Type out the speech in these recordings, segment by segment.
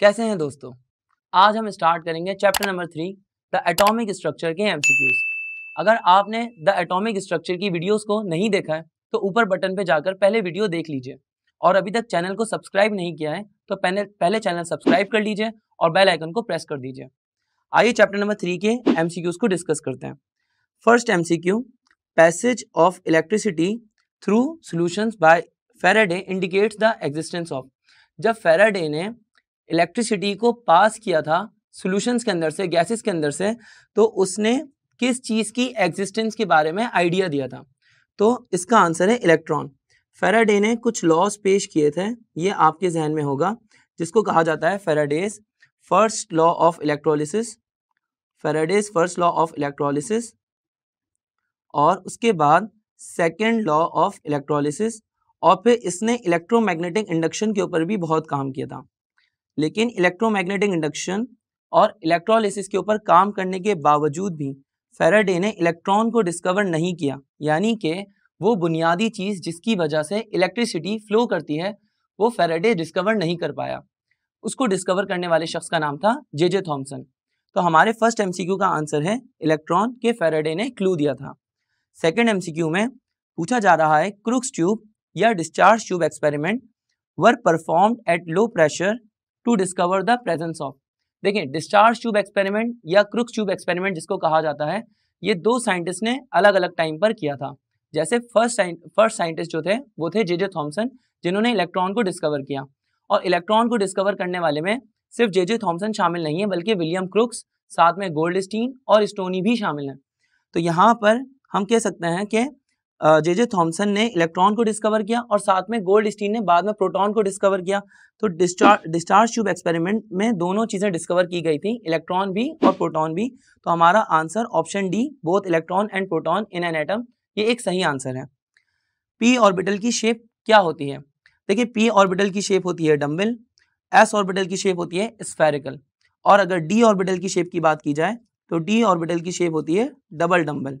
कैसे हैं दोस्तों आज हम स्टार्ट करेंगे chapter number three the atomic structure के एमसीक्यूज अगर आपने द एटॉमिक स्ट्रक्चर की वीडियोस को नहीं देखा है तो ऊपर बटन पे जाकर पहले वीडियो देख लीजिए और अभी तक चैनल को सब्सक्राइब नहीं किया है तो पहले पहले चैनल सब्सक्राइब कर लीजिए और बेल आइकन को प्रेस कर दीजिए आइए चैप्टर नंबर थ्री के एम को डिस्कस करते हैं first M passage of electricity through solution by Faraday indicates the existence of जब फेराडे ने इलेक्ट्रिसिटी को पास किया था सॉल्यूशंस के अंदर से गैसेस के अंदर से तो उसने किस चीज़ की एग्जिस्टेंस के बारे में आइडिया दिया था तो इसका आंसर है इलेक्ट्रॉन फेराडे ने कुछ लॉस पेश किए थे ये आपके जहन में होगा जिसको कहा जाता है Faraday's first law of electrolysis Faraday's first law of electrolysis और उसके बाद सेकेंड लॉ ऑफ इलेक्ट्रोलिसिस और फिर इसने इलेक्ट्रोमैग्नेटिक इंडक्शन के ऊपर भी बहुत काम किया था लेकिन इलेक्ट्रोमैग्नेटिक इंडक्शन और इलेक्ट्रोलिसिस के ऊपर काम करने के बावजूद भी फेराडे ने इलेक्ट्रॉन को डिस्कवर नहीं किया यानी कि वो बुनियादी चीज़ जिसकी वजह से इलेक्ट्रिसिटी फ्लो करती है वो फेराडे डिस्कवर नहीं कर पाया उसको डिस्कवर करने वाले शख्स का नाम था जे जे थॉम्सन तो हमारे फर्स्ट एम का आंसर है इलेक्ट्रॉन के फेराडे ने क्लू दिया था सेकेंड एम में पूछा जा रहा है क्रुक्स ट्यूब या discharge tube experiment were performed at low pressure to discover the presence of देखिए डिस्चार्ज ट्यूब एक्सपेरिमेंट या क्रुक्स ट्यूब एक्सपेरिमेंट जिसको कहा जाता है ये दो साइंटिस्ट ने अलग अलग टाइम पर किया था जैसे फर्स्ट फर्स्ट साइंटिस्ट जो थे वो थे जे जे थॉम्सन जिन्होंने इलेक्ट्रॉन को डिस्कवर किया और इलेक्ट्रॉन को डिस्कवर करने वाले में सिर्फ जे जे थॉम्सन शामिल नहीं है बल्कि विलियम क्रुक्स साथ में गोल्ड स्टीन और स्टोनी भी शामिल हैं तो यहाँ पर हम कह सकते हैं कि जे जे थॉम्सन ने इलेक्ट्रॉन को डिस्कवर किया और साथ में गोल्ड स्टीन ने बाद में प्रोटॉन को डिस्कवर किया तो डिस्चार्ज डिस्चार्ज ट्यूब एक्सपेरिमेंट में दोनों चीज़ें डिस्कवर की गई थी इलेक्ट्रॉन भी और प्रोटॉन भी तो हमारा answer option D both electron and proton in an atom ये एक सही आंसर है पी ऑर्बिटल की शेप क्या होती है देखिए पी ऑर्बिटल की शेप होती है डम्बिल एस ऑर्बिटल की शेप होती है स्फेरिकल और अगर डी ऑर्बिटल की शेप की बात की जाए तो डी ऑर्बिटल की शेप होती है डबल डम्बल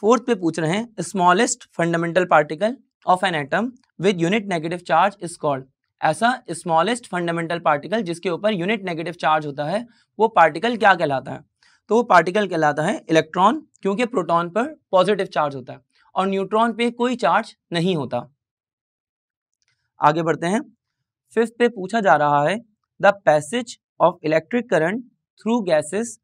फोर्थ पे पूछ रहे हैं smallest fundamental particle of an atom with unit negative charge is called ऐसा स्मॉलेस्ट फंडामेंटल पार्टिकल जिसके ऊपर यूनिट नेगेटिव चार्ज होता है वो पार्टिकल क्या कहलाता है तो वो पार्टिकल कहलाता है इलेक्ट्रॉन क्योंकि प्रोटॉन पर पॉजिटिव चार्ज होता है और न्यूट्रॉन पे कोई चार्ज नहीं होता आगे बढ़ते हैं फिफ्थ पे पूछा जा रहा है the passage of electric current through gases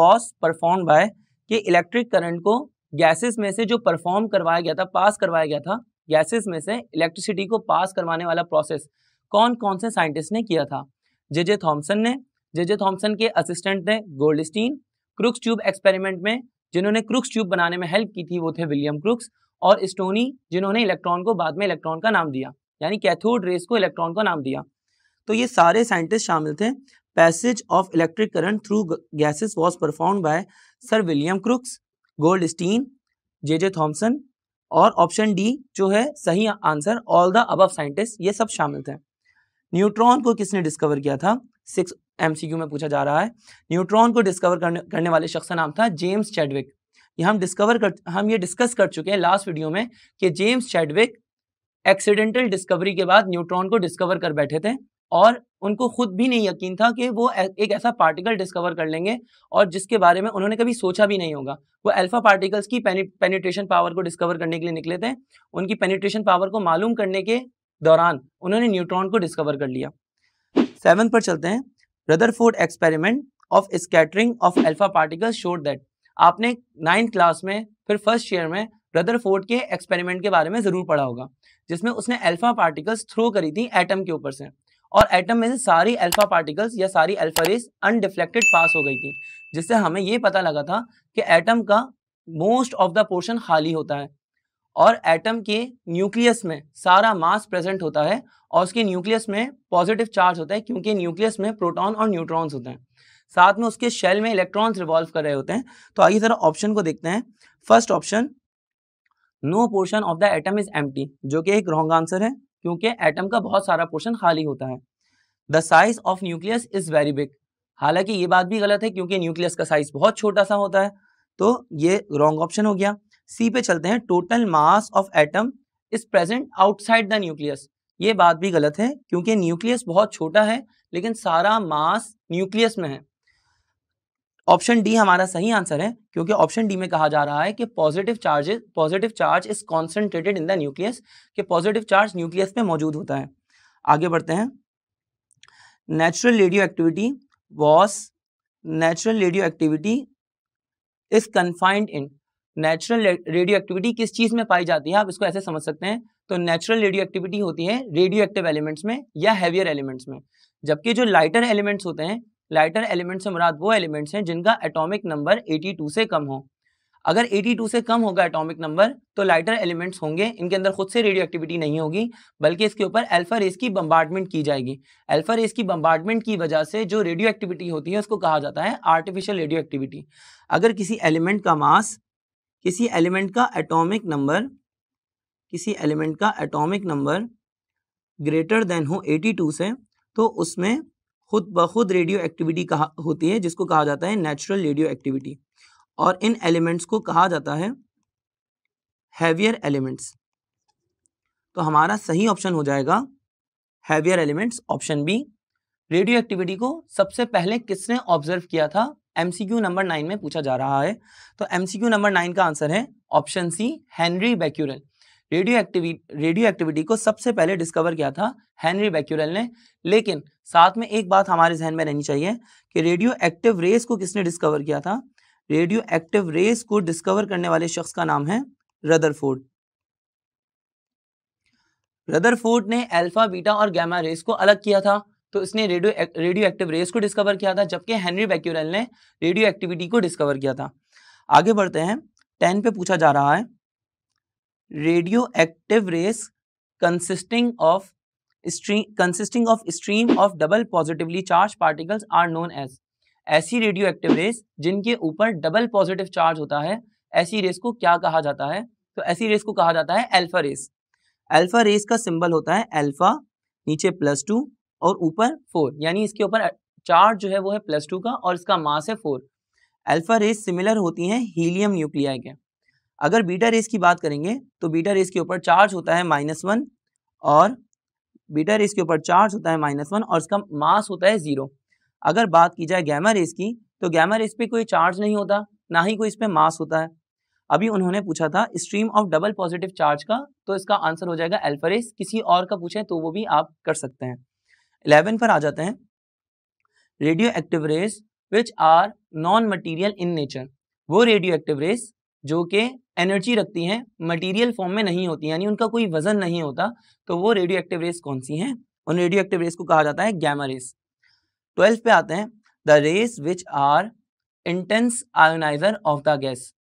was perform by कि इलेक्ट्रिक करंट को गैसेस में से जो परफॉर्म करवाया गया था पास करवाया गया था गैसेस में से इलेक्ट्रिसिटी को पास करवाने वाला प्रोसेस कौन कौन से साइंटिस्ट ने किया था जे जे थॉम्सन ने जे जे थॉम्सन के असिस्टेंट थे Goldstein Crookes tube experiment में जिन्होंने क्रुक्स ट्यूब बनाने में हेल्प की थी वो थे विलियम क्रुक्स और स्टोनी जिन्होंने इलेक्ट्रॉन को बाद में इलेक्ट्रॉन का नाम दिया यानी कैथोड रेस को इलेक्ट्रॉन का नाम दिया तो ये सारे साइंटिस्ट शामिल थे passage of electric current through gases was perform by sir William Crookes Goldstein J J Thomson और ऑप्शन डी जो है सही answer all the above scientist ये सब शामिल थे न्यूट्रॉन को किसने डिस्कवर किया था सिक्स एमसीक्यू में पूछा जा रहा है न्यूट्रॉन को डिस्कवर करने करने वाले शख्स का नाम था जेम्स चैडविक ये हम डिस्कवर कर हम ये डिस्कस कर चुके हैं लास्ट वीडियो में कि जेम्स चैडविक एक्सीडेंटल डिस्कवरी के बाद न्यूट्रॉन को डिस्कवर कर बैठे थे और उनको खुद भी नहीं यकीन था कि वो एक ऐसा पार्टिकल डिस्कवर कर लेंगे और जिसके बारे में उन्होंने कभी सोचा भी नहीं होगा वो अल्फा पार्टिकल्स की पेनिट्रेशन पावर को डिस्कवर करने के लिए निकले थे उनकी पेनिट्रेशन पावर को मालूम करने के दौरान उन्होंने न्यूट्रॉन को डिस्कवर कर लिया सेवन पर चलते हैं Rutherford experiment of scattering of alpha particles showed that आपने नाइन्थ क्लास में फिर फर्स्ट ईयर में ब्रदर फोर्ड के एक्सपेरिमेंट के बारे में ज़रूर पढ़ा होगा जिसमें उसने अल्फा पार्टिकल्स थ्रो करी थी एटम के ऊपर से और एटम में से सारी अल्फा पार्टिकल्स या सारी अल्फा रेस अनडिफ्लेक्टेड पास हो गई थी जिससे हमें ये पता लगा था कि एटम का मोस्ट ऑफ द पोर्शन खाली होता है और एटम के न्यूक्लियस में सारा मास प्रेजेंट होता है और उसके न्यूक्लियस में पॉजिटिव चार्ज होता है क्योंकि न्यूक्लियस में प्रोटॉन और न्यूट्रॉन्स होते हैं साथ में उसके शेल में इलेक्ट्रॉन्स रिवॉल्व कर रहे होते हैं तो आइए जरा ऑप्शन को देखते हैं first option no portion of the atom is empty जो कि एक रॉन्ग आंसर है क्योंकि एटम का बहुत सारा पोर्शन खाली होता है the size of nucleus is very big हालांकि ये बात भी गलत है क्योंकि न्यूक्लियस का साइज बहुत छोटा सा होता है तो ये रॉन्ग ऑप्शन हो गया सी पे चलते हैं total mass of atom is present outside the nucleus ये बात भी गलत है क्योंकि न्यूक्लियस बहुत छोटा है लेकिन सारा मास न्यूक्लियस में है ऑप्शन डी हमारा सही आंसर है क्योंकि ऑप्शन डी में कहा जा रहा है कि positive charges positive charge is concentrated in the nucleus कि पॉजिटिव चार्ज न्यूक्लियस में मौजूद होता है आगे बढ़ते हैं natural radioactivity was natural radioactivity is confined in natural radioactivity किस चीज़ में पाई जाती है आप इसको ऐसे समझ सकते हैं तो नेचुरल रेडियो एक्टिविटी होती है रेडियो एक्टिव एलिमेंट्स में या हैवियर एलिमेंट्स में जबकि जो लाइटर एलिमेंट्स होते हैं लाइटर एलिमेंट से मुराद वो एलिमेंट्स हैं जिनका एटॉमिक नंबर 82 से कम हो अगर 82 से कम होगा एटॉमिक नंबर तो लाइटर एलिमेंट्स होंगे इनके अंदर खुद से रेडियो एक्टिविटी नहीं होगी बल्कि इसके ऊपर अल्फा रेस की बम्बार्टमेंट की जाएगी अल्फा रेस की बम्बार्टमेंट की वजह से जो रेडियो एक्टिविटी होती है उसको कहा जाता है आर्टिफिशियल रेडियो एक्टिविटी अगर किसी एलिमेंट का मास किसी एलिमेंट का एटॉमिक नंबर किसी एलिमेंट का एटॉमिक नंबर ग्रेटर देन हो 82 से तो उसमें खुद ब खुद रेडियो एक्टिविटी कहा होती है जिसको कहा जाता है नेचुरल रेडियो एक्टिविटी और इन एलिमेंट्स को कहा जाता है हैवियर एलिमेंट्स तो हमारा सही ऑप्शन हो जाएगा heavier elements option B radioactivity को सबसे पहले किसने ऑब्जर्व किया था एमसीक्यू नंबर नाइन में पूछा जा रहा है तो एमसीक्यू नंबर नाइन का आंसर है option C Henri Becquerel radioactivity radioactivity को सबसे पहले डिस्कवर किया था हेनरी बैक्यूरल ने लेकिन साथ में एक बात हमारे जहन में रहनी चाहिए कि रेडियो एक्टिव रेस को किसने डिस्कवर किया था रेडियो एक्टिव रेस को डिस्कवर करने वाले शख्स का नाम है रदरफोर्ड रदरफोर्ड ने अल्फा बीटा और गैमा रेस को अलग किया था तो इसने रेडियो रेडियो एक्टिव रेस को डिस्कवर किया था जबकि हेनरी बैक्यूरल ने रेडियो एक्टिविटी को डिस्कवर किया था आगे बढ़ते हैं टेन पे पूछा जा रहा है radioactive rays consisting of stream consisting of stream of double positively charge particles are known as ऐसी रेडियो एक्टिव रेस जिनके ऊपर डबल पॉजिटिव चार्ज होता है ऐसी रेस को क्या कहा जाता है तो ऐसी रेस को कहा जाता है एल्फा रेस एल्फा रेस का सिंबल होता है एल्फा नीचे प्लस टू और ऊपर फोर यानी इसके ऊपर चार्ज जो है वो है प्लस टू का और इसका मास है फोर एल्फा रेस सिमिलर होती हैं हीलियम न्यूक्लियाई के अगर बीटा रेस की बात करेंगे तो बीटा रेस के ऊपर चार्ज होता है माइनस वन और बीटा रेस के ऊपर चार्ज होता है माइनस वन और इसका मास होता है ज़ीरो अगर बात की जाए गैमा रेस की तो गैमा रेस पे कोई चार्ज नहीं होता ना ही कोई इस पर मास होता है अभी उन्होंने पूछा था stream of double positive charge का तो इसका आंसर हो जाएगा एल्फा रेस किसी और का पूछे तो वो भी आप कर सकते हैं इलेवन पर आ जाते हैं radioactive rays which are non material in nature वो रेडियो एक्टिव रेस जो कि एनर्जी रखती हैं मटेरियल फॉर्म में नहीं होती यानी उनका कोई वजन नहीं होता तो वो रेडियो एक्टिव रेस कौन सी हैं उन रेडियो एक्टिव रेस को कहा जाता है गैमा रेस ट्वेल्थ पे आते हैं the rays which are intense ioniser of the gas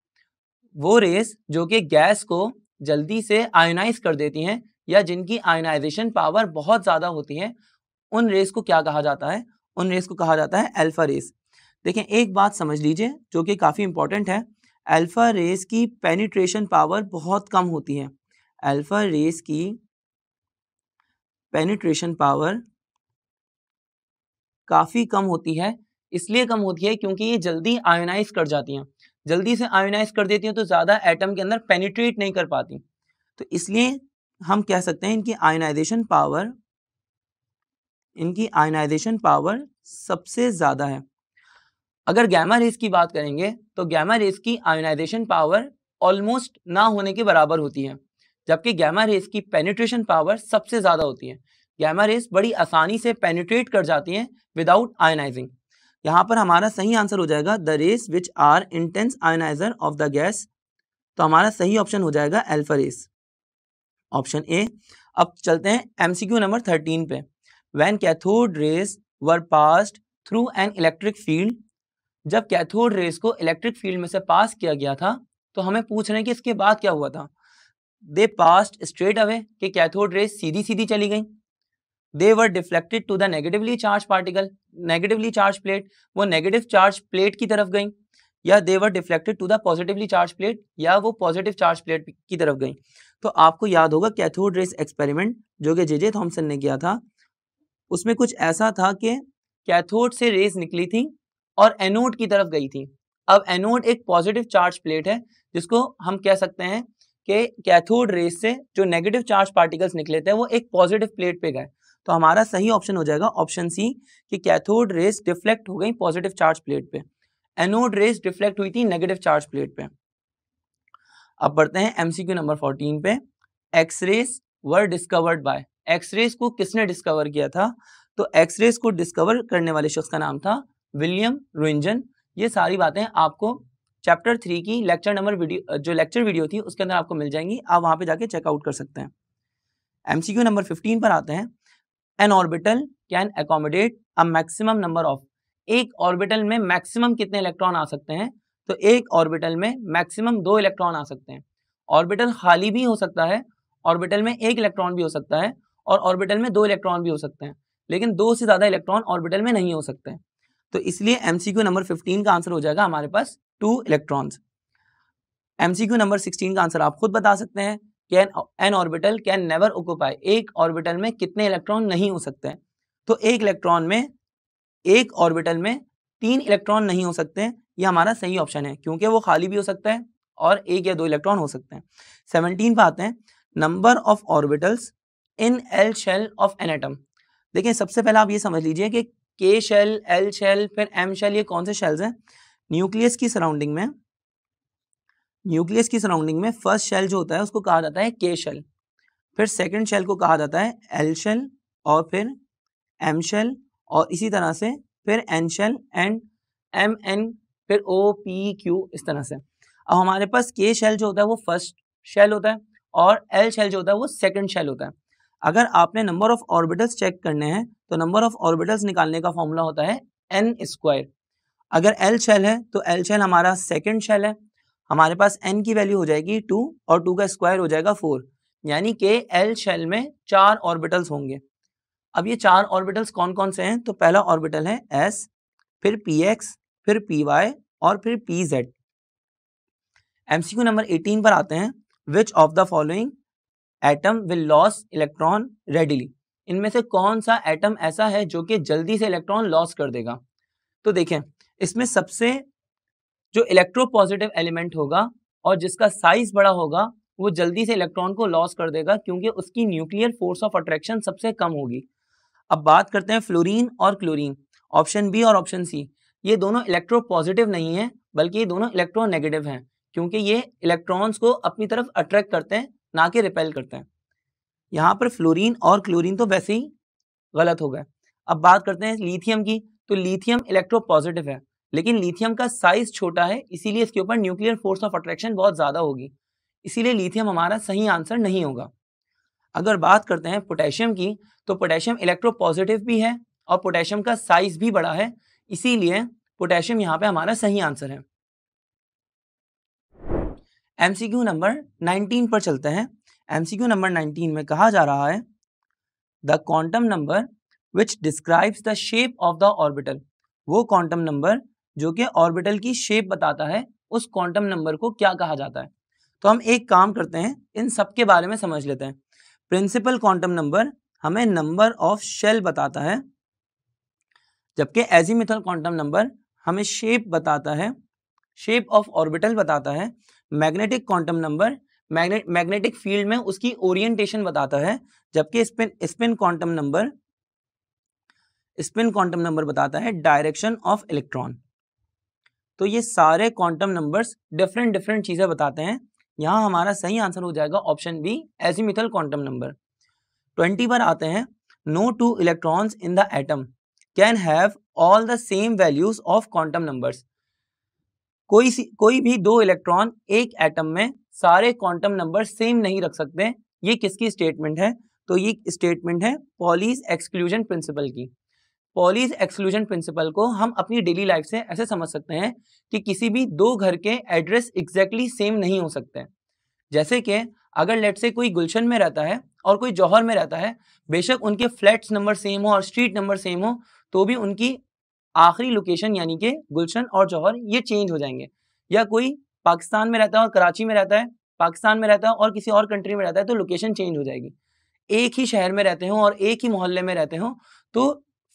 वो रेस जो कि गैस को जल्दी से आयोनाइज कर देती हैं या जिनकी आयोनाइजेशन पावर बहुत ज़्यादा होती है उन रेस को क्या कहा जाता है उन रेस को कहा जाता है एल्फा रेस देखें एक बात समझ लीजिए जो कि काफ़ी इंपॉर्टेंट है अल्फ़ा रेस की पेनिट्रेशन पावर बहुत कम होती है अल्फ़ा रेस की पेनिट्रेशन पावर काफ़ी कम होती है इसलिए कम होती है क्योंकि ये जल्दी आयोनाइज कर जाती हैं जल्दी से आयोनाइज कर देती हैं तो ज़्यादा एटम के अंदर पेनिट्रेट नहीं कर पाती तो इसलिए हम कह सकते हैं इनकी आयोनाइजेशन पावर इनकी आयोनाइजेशन पावर सबसे ज़्यादा है अगर गैमा रेस की बात करेंगे तो गैमा रेस की आयोनाइजेशन पावर ऑलमोस्ट ना होने के बराबर होती है जबकि गैमा रेस की पेनिट्रेशन पावर सबसे ज़्यादा होती है गैमा रेस बड़ी आसानी से पेनिट्रेट कर जाती हैं विदाउट आयोनाइजिंग यहाँ पर हमारा सही आंसर हो जाएगा the rays which are intense ioniser of the gas तो हमारा सही ऑप्शन हो जाएगा एल्फा रेस ऑप्शन ए अब चलते हैं एमसीक्यू नंबर थर्टीन पे when cathode rays were passed through an electric field जब कैथोड रेस को इलेक्ट्रिक फील्ड में से पास किया गया था तो हमें पूछ रहे हैं कि इसके बाद क्या हुआ था दे पास्ट स्ट्रेट अवे कि कैथोड रेस सीधी सीधी चली गई they were deflected to the negatively charge particle negatively charge plate वो नेगेटिव चार्ज प्लेट की तरफ गई या they were deflected to the positively charge plate या वो पॉजिटिव चार्ज प्लेट की तरफ गई तो आपको याद होगा कैथोड रेस एक्सपेरिमेंट जो कि जे जे थॉम्सन ने किया था उसमें कुछ ऐसा था कि कैथोड से रेस निकली थी और एनोड की तरफ गई थी अब एनोड एक पॉजिटिव चार्ज प्लेट है जिसको हम कह सकते हैं कि कैथोड रेस से जो नेगेटिव चार्ज पार्टिकल्स निकले थे वो एक पॉजिटिव प्लेट पे गए तो हमारा सही ऑप्शन हो जाएगा ऑप्शन सी कि कैथोड रेस डिफ्लेक्ट हो गई पॉजिटिव चार्ज प्लेट पे एनोड रेस डिफ्लेक्ट हुई थी नेगेटिव चार्ज प्लेट पे अब बढ़ते हैं एमसीक्यू नंबर 14 पे X rays were discovered by X rays को किसने डिस्कवर किया था तो एक्स रेस को डिस्कवर करने वाले शख्स का नाम था विलियम रोइंजन ये सारी बातें आपको चैप्टर थ्री की लेक्चर नंबर वीडियो जो लेक्चर वीडियो थी उसके अंदर आपको मिल जाएंगी आप वहाँ पे जाके चेकआउट कर सकते हैं एमसीक्यू नंबर फिफ्टीन पर आते हैं an orbital can accommodate a maximum number of एक ऑर्बिटल में मैक्सिमम कितने इलेक्ट्रॉन आ सकते हैं तो एक ऑर्बिटल में मैक्सिमम दो इलेक्ट्रॉन आ सकते हैं ऑर्बिटल खाली भी हो सकता है ऑर्बिटल में एक इलेक्ट्रॉन भी हो सकता है और ऑर्बिटल में दो इलेक्ट्रॉन भी हो सकते हैं लेकिन दो से ज़्यादा इलेक्ट्रॉन ऑर्बिटल में नहीं हो सकते हैं तो इसलिए एमसीक्यू नंबर 15 का आंसर हो जाएगा हमारे पास टू इलेक्ट्रॉन्स एमसीक्यू नंबर 16 का आंसर आप खुद बता सकते हैं can an orbital can never occupy एक ऑर्बिटल में कितने इलेक्ट्रॉन नहीं हो सकते हैं तो एक इलेक्ट्रॉन में एक ऑर्बिटल में तीन इलेक्ट्रॉन नहीं हो सकते हैं ये हमारा सही ऑप्शन है क्योंकि वो खाली भी हो सकता है और एक या दो इलेक्ट्रॉन हो सकते हैं सेवनटीन पर आते हैं number of orbitals in L shell of an atom देखिए सबसे पहले आप ये समझ लीजिए कि के शेल एल शेल फिर एम शेल ये कौन से शेल्स हैं न्यूक्लियस की सराउंडिंग में न्यूक्लियस की सराउंडिंग में फर्स्ट शेल जो होता है उसको कहा जाता है के शेल फिर सेकंड शेल को कहा जाता है एल शेल और फिर एम शेल और इसी तरह से फिर N shell and M N फिर ओ पी क्यू इस तरह से अब हमारे पास के शेल जो होता है वो फर्स्ट शेल होता है और एल शेल जो होता है वो सेकंड शेल होता है अगर आपने नंबर ऑफ ऑर्बिटल्स चेक करने हैं तो नंबर ऑफ ऑर्बिटल्स निकालने का फॉर्मूला होता है एन स्क्वायर अगर एल शेल है तो एल शेल हमारा सेकेंड शेल है हमारे पास एन की वैल्यू हो जाएगी टू और टू का स्क्वायर हो जाएगा फोर यानी कि एल शेल में चार ऑर्बिटल्स होंगे अब ये चार ऑर्बिटल्स कौन कौन से हैं तो पहला ऑर्बिटल है एस फिर पी एक्स फिर पी वाई और फिर P Z M C Q number eighteen पर आते हैं which of the following atom will lose electron readily इनमें से कौन सा एटम ऐसा है जो कि जल्दी से इलेक्ट्रॉन लॉस कर देगा तो देखें इसमें सबसे जो इलेक्ट्रोपॉजिटिव एलिमेंट होगा और जिसका साइज बड़ा होगा वो जल्दी से इलेक्ट्रॉन को लॉस कर देगा क्योंकि उसकी न्यूक्लियर फोर्स ऑफ अट्रैक्शन सबसे कम होगी अब बात करते हैं फ्लोरीन और क्लोरीन ऑप्शन बी और ऑप्शन सी ये दोनों इलेक्ट्रोपॉजिटिव नहीं है बल्कि ये दोनों इलेक्ट्रॉन नेगेटिव हैं क्योंकि ये इलेक्ट्रॉन्स को अपनी तरफ अट्रैक्ट करते हैं ना कि रिपेल करते हैं यहाँ पर फ्लोरीन और क्लोरीन तो वैसे ही गलत हो गए अब बात करते हैं लिथियम की तो लिथियम पॉजिटिव है लेकिन लिथियम का साइज छोटा है इसीलिए इसके ऊपर न्यूक्लियर फोर्स ऑफ अट्रैक्शन बहुत ज़्यादा होगी इसीलिए लिथियम हमारा सही आंसर नहीं होगा अगर बात करते हैं पोटेशियम की तो पोटेशियम इलेक्ट्रो पॉजिटिव भी है और पोटेशियम का साइज भी बड़ा है इसीलिए पोटेशियम यहाँ पर हमारा सही आंसर है क्यू नंबर नाइनटीन पर चलते हैं एमसीक्यू नंबर 19 में कहा जा रहा है the quantum number which describes the shape of the orbital वो क्वांटम नंबर जो कि ऑर्बिटल की शेप बताता है उस क्वांटम नंबर को क्या कहा जाता है तो हम एक काम करते हैं इन सब के बारे में समझ लेते हैं प्रिंसिपल क्वांटम नंबर हमें नंबर ऑफ शेल बताता है जबकि एजीमिथल क्वांटम नंबर हमें शेप बताता है शेप ऑफ ऑर्बिटल बताता है magnetic quantum number magnet magnetic field में उसकी ओरिएंटेशन बताता है जबकि spin spin quantum number spin quantum number बताता है डायरेक्शन ऑफ इलेक्ट्रॉन तो ये सारे क्वांटम नंबर्स डिफरेंट डिफरेंट चीज़ें बताते हैं यहां हमारा सही आंसर हो जाएगा option B azimuthal quantum number twenty पर आते हैं no two electrons in the atom can have all the same values of quantum numbers कोई सी कोई भी दो इलेक्ट्रॉन एक एटम में सारे क्वांटम नंबर सेम नहीं रख सकते ये किसकी स्टेटमेंट है तो ये स्टेटमेंट है पॉलीज एक्सक्लूजन प्रिंसिपल की पॉलीज एक्सक्लूजन प्रिंसिपल को हम अपनी डेली लाइफ से ऐसे समझ सकते हैं कि किसी भी दो घर के एड्रेस एग्जैक्टली सेम नहीं हो सकते जैसे कि अगर लेट से कोई गुलशन में रहता है और कोई जौहर में रहता है बेशक उनके फ्लैट्स नंबर सेम हो और स्ट्रीट नंबर सेम हो तो भी उनकी आखिरी लोकेशन यानी कि गुलशन और जौहर ये चेंज हो जाएंगे या कोई पाकिस्तान में रहता है और कराची में रहता है पाकिस्तान में रहता है और किसी और कंट्री में रहता है तो लोकेशन चेंज हो जाएगी एक ही शहर में रहते हो और एक ही मोहल्ले में रहते हो तो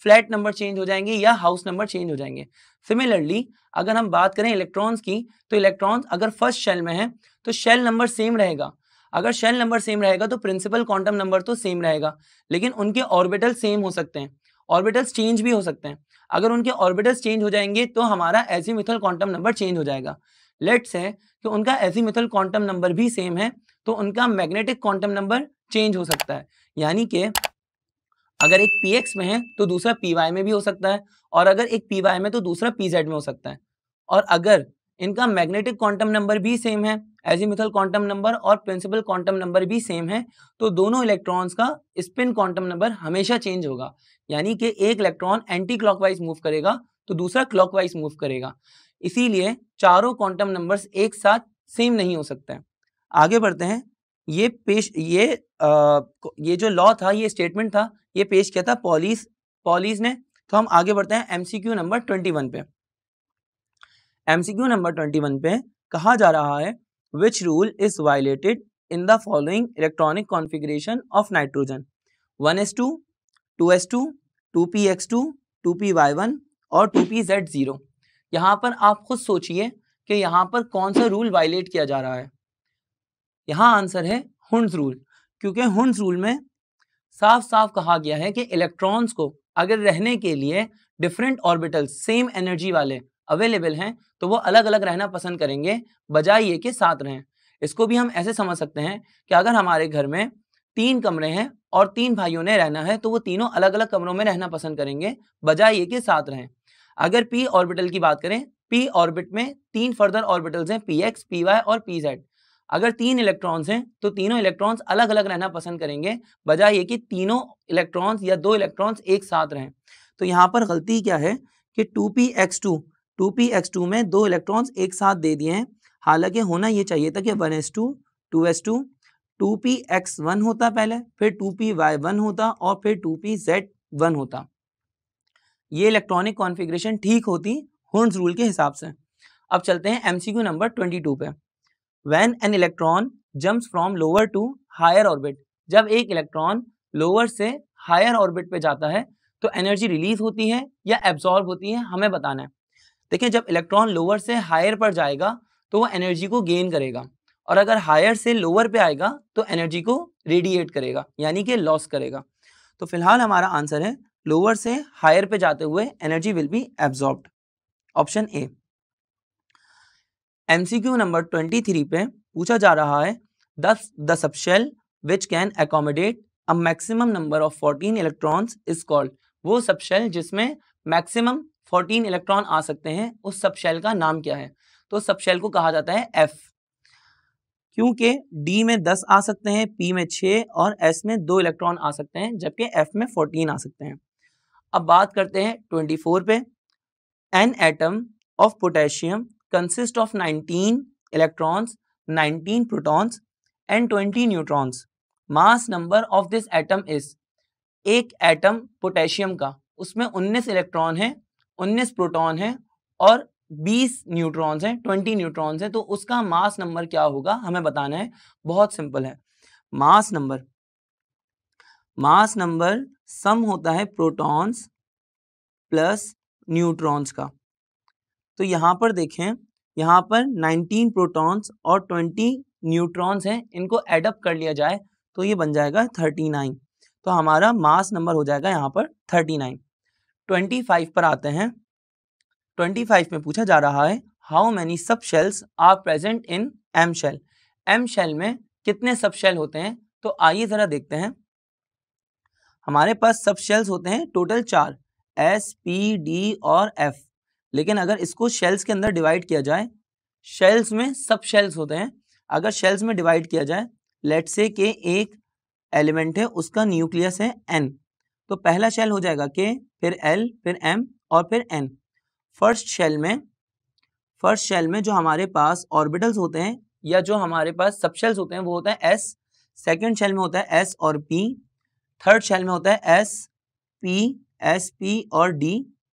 फ्लैट नंबर चेंज हो जाएंगे या हाउस नंबर चेंज हो जाएंगे सिमिलरली अगर हम बात करें इलेक्ट्रॉन्स की तो इलेक्ट्रॉन्स अगर फर्स्ट शेल में है तो शेल नंबर सेम रहेगा अगर शेल नंबर सेम रहेगा तो प्रिंसिपल क्वांटम नंबर तो सेम रहेगा लेकिन उनके ऑर्बिटल सेम हो सकते हैं ऑर्बिटल्स चेंज भी हो सकते हैं अगर उनके ऑर्बिटल्स चेंज हो जाएंगे तो हमारा मिथल क्वांटम नंबर चेंज हो जाएगा लेट्स है कि तो उनका मिथल क्वांटम नंबर भी सेम है तो उनका मैग्नेटिक क्वांटम नंबर चेंज हो सकता है यानी कि अगर एक पी एक्स में है तो दूसरा पी वाई में भी हो सकता है और अगर एक पी वाई में तो दूसरा पी जेड में हो सकता है और अगर इनका मैग्नेटिक क्वांटम नंबर भी सेम है एजीमिथल क्वांटम नंबर और प्रिंसिपल क्वांटम नंबर भी सेम है तो दोनों इलेक्ट्रॉन्स का स्पिन क्वांटम नंबर हमेशा चेंज होगा यानी कि एक इलेक्ट्रॉन एंटी क्लॉकवाइज मूव करेगा तो दूसरा क्लॉकवाइज मूव करेगा इसीलिए चारों क्वांटम नंबर्स एक साथ सेम नहीं हो सकते हैं आगे बढ़ते हैं ये पेश ये आ, ये जो लॉ था ये स्टेटमेंट था ये पेश किया था पॉलिस पॉलिस ने तो हम आगे बढ़ते हैं एमसीक्यू नंबर ट्वेंटी वन पे एमसीक्यू नंबर ट्वेंटी वन पे कहा जा रहा है which rule is violated in the following electronic configuration of nitrogen one S two two S two two P X two two P Y one और two P Z zero यहां पर आप खुद सोचिए कि यहां पर कौन सा रूल वायलेट किया जा रहा है यहां आंसर है हुंड्स रूल क्योंकि हुंड्स रूल में साफ साफ कहा गया है कि इलेक्ट्रॉन्स को अगर रहने के लिए डिफरेंट ऑर्बिटल सेम एनर्जी वाले अवेलेबल हैं तो वो अलग अलग रहना पसंद करेंगे बजाय ये कि साथ रहें इसको भी हम ऐसे समझ सकते हैं कि अगर हमारे घर में तीन कमरे हैं और तीन भाइयों ने रहना है तो वो तीनों अलग अलग कमरों में रहना पसंद करेंगे बजाय ये कि साथ रहें अगर पी ऑर्बिटल की बात करें पी ऑर्बिट में तीन फर्दर ऑर्बिटल्स हैं पी एक्स पी वाई और पी जेड अगर तीन इलेक्ट्रॉन्स हैं तो तीनों इलेक्ट्रॉन्स अलग अलग रहना पसंद करेंगे बजाय ये कि तीनों इलेक्ट्रॉन्स या दो इलेक्ट्रॉन्स एक साथ रहें तो यहाँ पर गलती क्या है कि two P X two two P X two में दो इलेक्ट्रॉन्स एक साथ दे दिए हैं हालांकि होना ये चाहिए था कि one S two two S two two P X one होता पहले फिर टू पी वाई वन होता और फिर टू पी जेड वन होता ये इलेक्ट्रॉनिक कॉन्फ़िगरेशन ठीक होती हुर्न्स रूल के हिसाब से अब चलते हैं एमसीक्यू नंबर 22 पे when an electron jumps from lower to higher orbit जब एक इलेक्ट्रॉन लोअर से हायर ऑर्बिट पे जाता है तो एनर्जी रिलीज होती है या एब्जॉर्ब होती है हमें बताना है देखिए जब इलेक्ट्रॉन लोअर से हायर पर जाएगा तो वो एनर्जी को गेन करेगा और अगर हायर से लोअर पे आएगा तो एनर्जी को रेडिएट करेगा यानी कि लॉस करेगा तो फिलहाल हमारा आंसर है लोअर से हायर पे जाते हुए energy will be absorb option A MCQ number twenty three पे पूछा जा रहा है this the subshell which can accommodate a maximum number of fourteen electrons is called वो सबशेल जिसमें मैक्सिमम फोर्टीन इलेक्ट्रॉन आ सकते हैं उस सबशेल का नाम क्या है तो सबशेल को कहा जाता है एफ क्योंकि डी में दस आ सकते हैं पी में छ और एस में दो इलेक्ट्रॉन आ सकते हैं जबकि एफ में फोर्टीन आ सकते हैं अब बात करते हैं 24 पे an atom of potassium consist of 19 electrons 19 protons and 20 neutrons mass number of this atom is एक एटम पोटेशियम का उसमें 19 इलेक्ट्रॉन है 19 प्रोटॉन है और 20 न्यूट्रॉन्स हैं 20 न्यूट्रॉन्स हैं तो उसका मास नंबर क्या होगा हमें बताना है बहुत सिंपल है मास नंबर मास नंबर सम होता है प्रोटॉन्स प्लस न्यूट्रॉन्स का तो यहाँ पर देखें यहाँ पर 19 प्रोटॉन्स और 20 न्यूट्रॉन्स हैं इनको एडअप कर लिया जाए तो ये बन जाएगा 39 तो हमारा मास नंबर हो जाएगा यहाँ पर 39 25 पर आते हैं 25 में पूछा जा रहा है how many subshells are present in M shell M shell में कितने सब शेल होते हैं तो आइए ज़रा देखते हैं हमारे पास सब शेल्स होते हैं टोटल चार एस पी डी और एफ लेकिन अगर इसको शेल्स के अंदर डिवाइड किया जाए शेल्स में सब शेल्स होते हैं अगर शेल्स में डिवाइड किया जाए लेट से के एक एलिमेंट है उसका न्यूक्लियस है एन तो पहला शेल हो जाएगा के फिर एल फिर एम और फिर एन फर्स्ट शेल में फर्स्ट शेल में जो हमारे पास ऑर्बिटल्स होते हैं या जो हमारे पास सब शेल्स होते हैं वो होता है एस सेकेंड शेल में होता है एस और पी थर्ड शेल में होता है एस पी एस पी और डी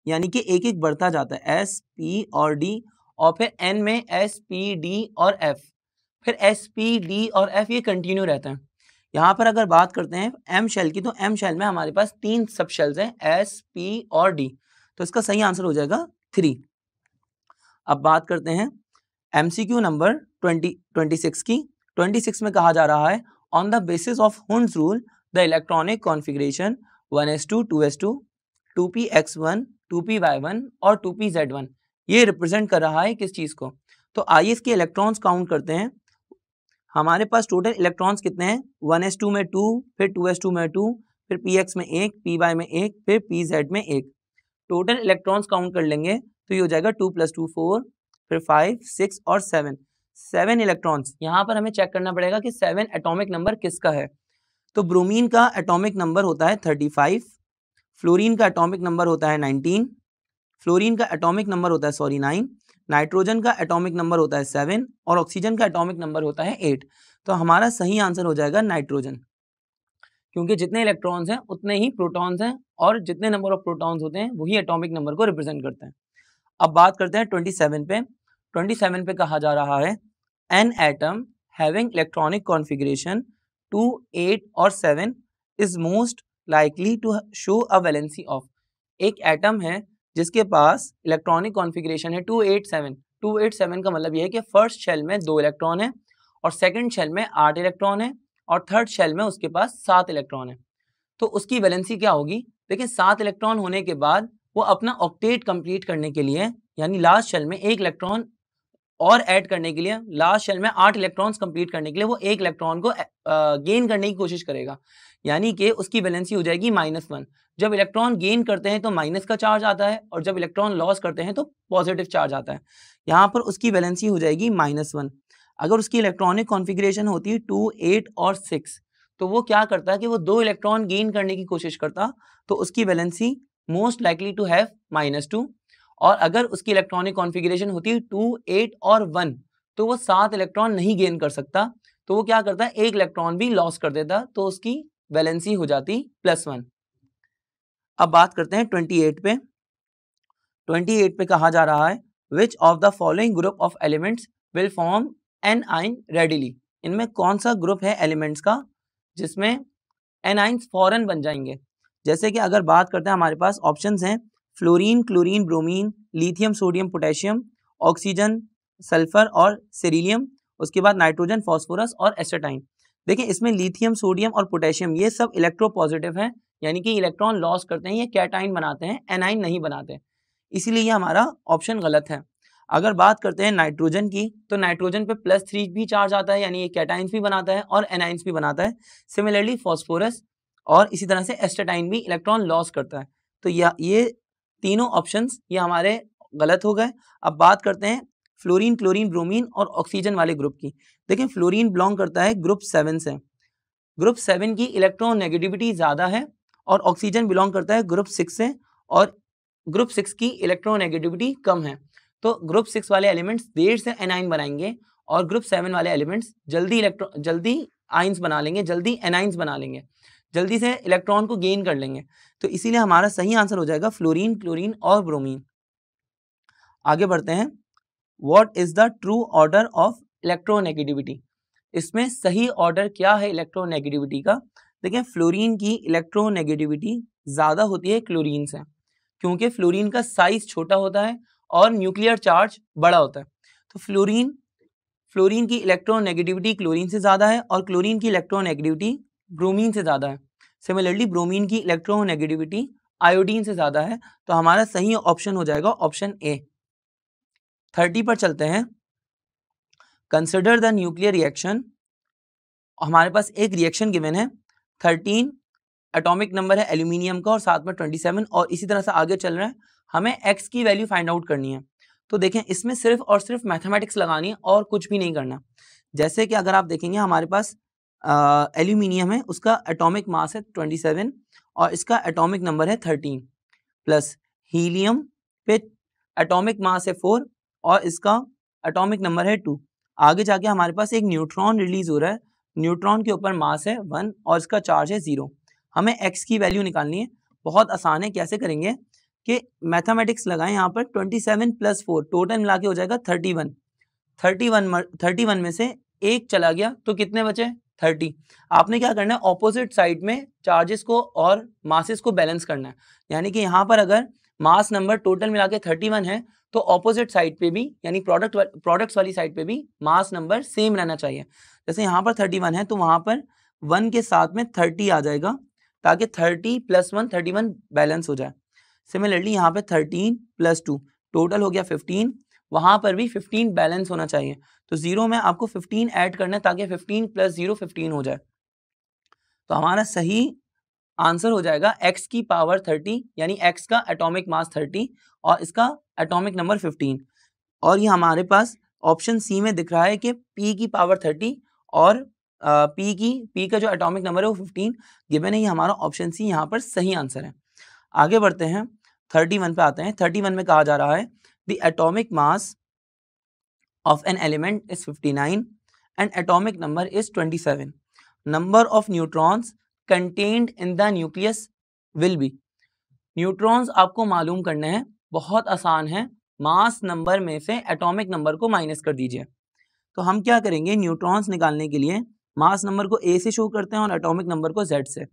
यानी कि एक एक बढ़ता जाता है एस पी और डी और फिर एन में एस पी डी और एफ फिर एस पी डी और एफ ये कंटिन्यू रहते हैं यहाँ पर अगर बात करते हैं एम शेल की तो एम शेल में हमारे पास तीन सब शेल्स हैं एस पी और डी तो इसका सही आंसर हो जाएगा थ्री अब बात करते हैं M C Q number twenty twenty six की ट्वेंटी सिक्स में कहा जा रहा है on the basis of Hund's rule the electronic configuration one S S two two two two P X one two P Y one और two P Z one ये represent कर रहा है किस चीज़ को तो आइए इसके इलेक्ट्रॉन्स काउंट करते हैं हमारे पास टोटल इलेक्ट्रॉन्स कितने हैं टू में टू फिर टू एस टू में टू फिर पी एक्स में एक पी वाई में एक फिर पी जेड में एक टोटल इलेक्ट्रॉन्स काउंट कर लेंगे तो ये हो जाएगा टू प्लस टू फोर फिर फाइव सिक्स और सेवन सेवन इलेक्ट्रॉन्स यहाँ पर हमें चेक करना पड़ेगा कि सेवन एटॉमिक नंबर किसका है तो ब्रोमीन का एटॉमिक नंबर होता है 35 फ्लोरीन का एटॉमिक नंबर होता है 19 फ्लोरीन का एटॉमिक नंबर होता है सॉरी 9 नाइट्रोजन का एटॉमिक नंबर होता है 7 और ऑक्सीजन का एटॉमिक नंबर होता है 8 तो हमारा सही आंसर हो जाएगा नाइट्रोजन क्योंकि जितने इलेक्ट्रॉन्स हैं उतने ही प्रोटॉन्स हैं और जितने नंबर ऑफ प्रोटॉन्स होते हैं वही एटॉमिक नंबर को रिप्रेजेंट करते हैं अब बात करते हैं 27 पे 27 पे कहा जा रहा है an atom having electronic configuration two eight और seven is most likely to show a valency of एक एटम है जिसके पास इलेक्ट्रॉनिक कॉन्फिग्रेशन है two eight seven two eight seven का मतलब यह है कि फर्स्ट शेल में दो इलेक्ट्रॉन है और सेकेंड शेल में आठ इलेक्ट्रॉन है और थर्ड शेल में उसके पास सात इलेक्ट्रॉन है तो उसकी वैलेंसी क्या होगी लेकिन सात इलेक्ट्रॉन होने के बाद वो अपना ऑक्टेट कंप्लीट करने के लिए यानी लास्ट शेल में एक इलेक्ट्रॉन और ऐड करने के लिए लास्ट शेल में आठ इलेक्ट्रॉन्स कंप्लीट करने के लिए वो एक इलेक्ट्रॉन को गेन करने की कोशिश करेगा यानी कि उसकी बैलेंसी हो जाएगी माइनस वन जब इलेक्ट्रॉन गेन करते हैं तो माइनस का चार्ज आता है और जब इलेक्ट्रॉन लॉस करते हैं तो पॉजिटिव चार्ज आता है यहाँ पर उसकी बैलेंसी हो जाएगी माइनस वन अगर उसकी इलेक्ट्रॉनिक कॉन्फिग्रेशन होती है टू एट और सिक्स तो वो क्या करता है कि वो दो इलेक्ट्रॉन गेन करने की कोशिश करता तो उसकी valency most likely to have minus two और अगर उसकी इलेक्ट्रॉनिक कॉन्फिग्रेशन होती है टू एट और वन तो वो सात इलेक्ट्रॉन नहीं गेन कर सकता तो वो क्या करता है एक इलेक्ट्रॉन भी लॉस कर देता तो उसकी वैलेंसी हो जाती प्लस वन अब बात करते हैं ट्वेंटी एट पे ट्वेंटी एट पे कहा जा रहा है which of the following group of elements will form an ion readily इनमें कौन सा ग्रुप है एलिमेंट्स का जिसमें एनाइंस फॉरन बन जाएंगे जैसे कि अगर बात करते हैं हमारे पास ऑप्शन हैं fluorine chlorine bromine lithium sodium potassium oxygen sulphur और सेरिलियम उसके बाद नाइट्रोजन फॉस्फोरस और एसेटाइन देखिए इसमें लिथियम सोडियम और पोटेशियम ये सब इलेक्ट्रोपॉजिटिव हैं यानी कि इलेक्ट्रॉन लॉस करते हैं ये कैटाइन बनाते हैं एनाइन नहीं बनाते इसीलिए ये हमारा ऑप्शन गलत है अगर बात करते हैं नाइट्रोजन की तो नाइट्रोजन पे प्लस थ्री भी चार्ज आता है यानी ये कैटाइंस भी बनाता है और एनाइंस भी बनाता है सिमिलरली फॉस्फोरस और इसी तरह से एस्टेटाइन भी इलेक्ट्रॉन लॉस करता है तो यह ये तीनों ऑप्शन ये हमारे गलत हो गए अब बात करते हैं फ्लोरीन क्लोरीन ब्रोमीन और ऑक्सीजन वाले ग्रुप की देखें फ्लोरीन बिलोंग करता है ग्रुप सेवन से ग्रुप सेवन की इलेक्ट्रॉन नेगेटिविटी ज़्यादा है और ऑक्सीजन बिलोंग करता है ग्रुप सिक्स से और ग्रुप सिक्स की इलेक्ट्रॉन नेगेटिविटी कम है तो ग्रुप सिक्स वाले एलिमेंट्स देर से एनाइन बनाएंगे और ग्रुप सेवन वाले एलिमेंट्स जल्दी इलेक्ट्रो जल्दी आइंस बना लेंगे जल्दी एनाइंस बना लेंगे जल्दी से इलेक्ट्रॉन को गेन कर लेंगे तो इसीलिए हमारा सही आंसर हो जाएगा फ्लोरीन क्लोरीन और ब्रोमीन आगे बढ़ते हैं what is the true order of electronegativity इसमें सही ऑर्डर क्या है इलेक्ट्रोनेगेटिविटी का देखिए फ्लोरीन की इलेक्ट्रोनेगेटिविटी ज़्यादा होती है क्लोरीन से क्योंकि फ्लोरीन का साइज छोटा होता है और न्यूक्लियर चार्ज बड़ा होता है तो फ्लोरीन फ्लोरीन की इलेक्ट्रोनेगेटिविटी क्लोरीन से ज़्यादा है और क्लोरीन की इलेक्ट्रोनेगेटिविटी ब्रोमीन से ज़्यादा है सिमिलरली ब्रोमीन की इलेक्ट्रोनेगेटिविटी आयोडीन से ज़्यादा है तो हमारा सही ऑप्शन हो जाएगा ऑप्शन ए थर्टी पर चलते हैं कंसिडर द न्यूक्लियर रिएक्शन हमारे पास एक रिएक्शन गिवन है थर्टीन एटॉमिक नंबर है एल्यूमिनियम का और साथ में ट्वेंटी सेवन और इसी तरह से आगे चल रहे हैं हमें एक्स की वैल्यू फाइंड आउट करनी है तो देखें इसमें सिर्फ और सिर्फ मैथमेटिक्स लगानी है और कुछ भी नहीं करना जैसे कि अगर आप देखेंगे हमारे पास एल्यूमिनियम है उसका एटॉमिक मास है 27 और इसका एटॉमिक नंबर है 13 प्लस हीलियम पे एटॉमिक मास है 4 और इसका एटॉमिक नंबर है 2 आगे जाके हमारे पास एक न्यूट्रॉन रिलीज हो रहा है न्यूट्रॉन के ऊपर मास है 1 और इसका चार्ज है 0 हमें एक्स की वैल्यू निकालनी है बहुत आसान है कैसे करेंगे कि मैथमेटिक्स लगाएं यहाँ पर twenty seven plus four total मिला के हो जाएगा thirty thirty one one thirty one में से एक चला गया तो कितने बचे थर्टी आपने क्या करना है ऑपोजिट साइड में चार्जेस को और मासेस को बैलेंस करना है यानी कि यहाँ पर अगर मास नंबर टोटल मिला के थर्टी वन है तो ऑपोजिट साइड पे भी यानी प्रोडक्ट प्रोडक्ट्स वाली साइड पे भी मास नंबर सेम रहना चाहिए जैसे यहाँ पर थर्टी वन है तो वहाँ पर वन के साथ में थर्टी आ जाएगा ताकि thirty plus one thirty one balance हो जाए सिमिलरली यहाँ पर थर्टीन प्लस टू टोटल हो गया फिफ्टीन वहां पर भी 15 बैलेंस होना चाहिए तो ज़ीरो में आपको 15 ऐड करना है ताकि 15 प्लस ज़ीरो फिफ्टीन हो जाए तो हमारा सही आंसर हो जाएगा x की पावर 30 यानी x का एटॉमिक मास 30 और इसका एटॉमिक नंबर 15 और ये हमारे पास ऑप्शन सी में दिख रहा है कि p की पावर 30 और p की p का जो एटॉमिक नंबर है वो 15 गिवन है ये हमारा ऑप्शन सी यहाँ पर सही आंसर है आगे बढ़ते हैं 31 पे आते हैं 31 में कहा जा रहा है the atomic mass of an element is 59 and atomic number is 27 number of neutrons contained in the nucleus will be neutrons आपको मालूम करने हैं बहुत आसान है मास नंबर में से एटॉमिक नंबर को माइनस कर दीजिए तो हम क्या करेंगे न्यूट्रॉन्स निकालने के लिए मास नंबर को ए से शो करते हैं और एटॉमिक नंबर को जेड से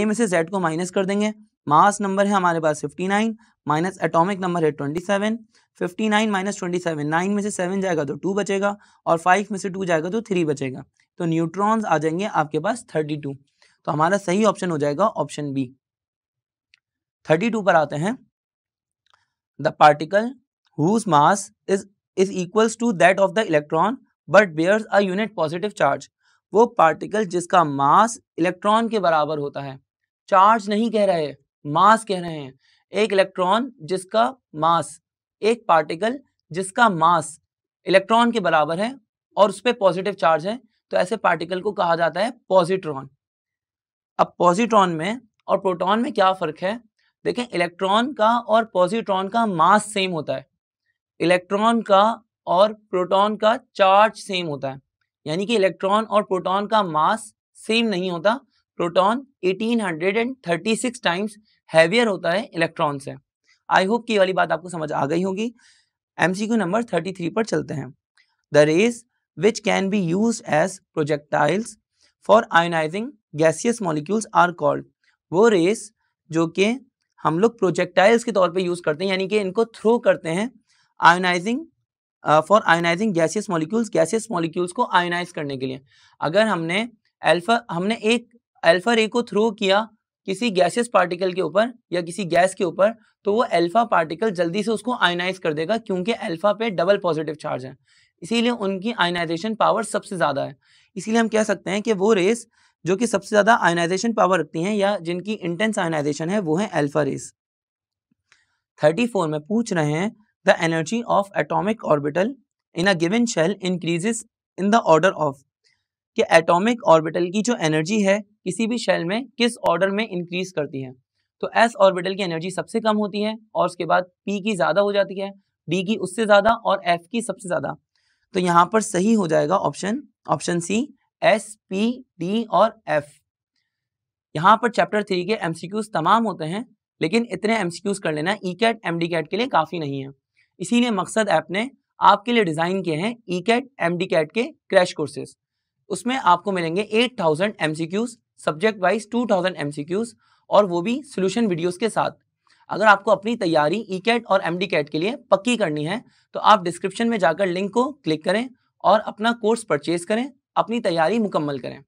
ए में से जेड को माइनस कर देंगे मास नंबर है हमारे पास 59 माइनस एटॉमिक नंबर है 27 seven fifty nine minus twenty seven nine में से सेवन जाएगा तो टू बचेगा और फाइव में से टू जाएगा तो थ्री बचेगा तो न्यूट्रॉन्स आ जाएंगे आपके पास थर्टी टू तो हमारा सही ऑप्शन हो जाएगा ऑप्शन बी थर्टी टू पर आते हैं the particle whose mass is is equals to that of the electron but bears a unit positive charge वो पार्टिकल जिसका मास इलेक्ट्रॉन के बराबर होता है चार्ज नहीं कह रहे मास कह रहे हैं एक इलेक्ट्रॉन जिसका मास एक पार्टिकल जिसका मास इलेक्ट्रॉन के बराबर है और उस पर पॉजिटिव चार्ज है तो ऐसे पार्टिकल को कहा जाता है पॉजिट्रॉन अब पॉजिट्रॉन में और प्रोटॉन में क्या फ़र्क है देखें इलेक्ट्रॉन का और पॉजिट्रॉन का मास सेम होता है इलेक्ट्रॉन का और प्रोटॉन का चार्ज सेम होता है यानी कि इलेक्ट्रॉन और प्रोटॉन का मास सेम नहीं होता प्रोटॉन 1836 टाइम्स हैवियर होता है इलेक्ट्रॉन से आई होप कि वाली बात आपको समझ आ गई होगी एमसीक्यू नंबर 33 पर चलते हैं the rays which can be use as projectiles for ionising gaseous molecules are called वो रेस जो कि हम लोग प्रोजेक्टाइल्स के तौर पे यूज करते हैं यानी कि इनको थ्रो करते हैं ionising for ionising gaseous molecules gaseous molecules को आयोनाइज करने के लिए अगर हमने एल्फा हमने एक एल्फा रे को थ्रो किया किसी गैसियस पार्टिकल के ऊपर या किसी गैस के ऊपर तो वो अल्फा पार्टिकल जल्दी से उसको आयनाइज कर देगा क्योंकि अल्फा पे डबल पॉजिटिव चार्ज है इसीलिए उनकी आयनाइजेशन पावर सबसे ज़्यादा है इसीलिए हम कह सकते हैं कि वो रेस जो कि सबसे ज़्यादा आयनाइजेशन पावर रखती हैं या जिनकी इंटेंस आयनाइजेशन है वो है एल्फा रेस थर्टी फोर में पूछ रहे हैं the energy of atomic orbital in a given shell increases in the order of कि एटॉमिक ऑर्बिटल की जो एनर्जी है किसी भी शेल में किस ऑर्डर में इंक्रीज करती है तो एस ऑर्बिटल की एनर्जी सबसे कम होती है और उसके बाद पी की ज़्यादा हो जाती है डी की उससे ज़्यादा और एफ की सबसे ज़्यादा तो यहाँ पर सही हो जाएगा option option C S P D और एफ यहाँ पर चैप्टर थ्री के एमसीक्यूज तमाम होते हैं लेकिन इतने एमसीक्यूज कर लेना E CAT M D CAT के लिए काफ़ी नहीं है इसीलिए मकसद ऐप ने आपके लिए डिज़ाइन किए हैं E CAT M D CAT के क्रैश कोर्सेज उसमें आपको मिलेंगे eight thousand M C Qs subject wise 2000 MCQs और वो भी सोल्यूशन वीडियोस के साथ अगर आपको अपनी तैयारी ई e कैट और एम डी कैट के लिए पक्की करनी है तो आप डिस्क्रिप्शन में जाकर लिंक को क्लिक करें और अपना कोर्स परचेज करें अपनी तैयारी मुकम्मल करें